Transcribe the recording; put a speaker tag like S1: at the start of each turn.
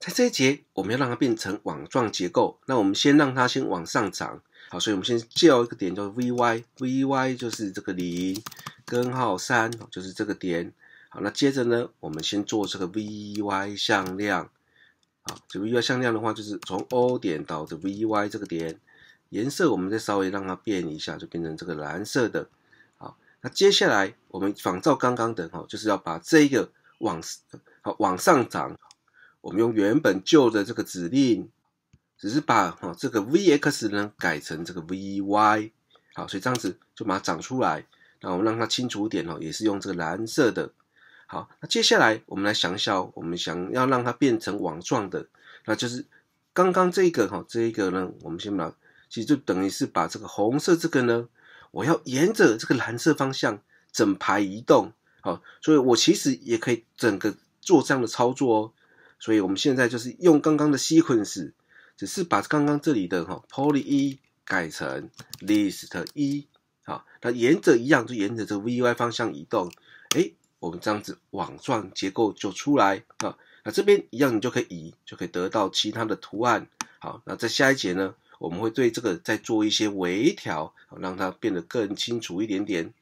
S1: 在这一节，我们要让它变成网状结构。那我们先让它先往上涨，好，所以，我们先叫一个点叫 VY，VY 就是这个零，根号三就是这个点。好，那接着呢，我们先做这个 VY 向量，好，这个 VY 向量的话，就是从 O 点到这 VY 这个点。颜色我们再稍微让它变一下，就变成这个蓝色的。好，那接下来我们仿照刚刚的，哦，就是要把这个往好往上涨。我们用原本旧的这个指令，只是把哈这个 v x 呢改成这个 v y，好，所以这样子就把它长出来。那我们让它清楚点哦，也是用这个蓝色的。好，那接下来我们来一下、哦，我们想要让它变成网状的，那就是刚刚这个哈这一个呢，我们先把其实就等于是把这个红色这个呢，我要沿着这个蓝色方向整排移动，好，所以我其实也可以整个做这样的操作哦。所以，我们现在就是用刚刚的 sequence，只是把刚刚这里的哈 poly 一改成 list 一啊，那沿着一样就沿着这个 vy 方向移动，哎，我们这样子网状结构就出来啊。那这边一样，你就可以移，就可以得到其他的图案。好，那在下一节呢，我们会对这个再做一些微调，让它变得更清楚一点点。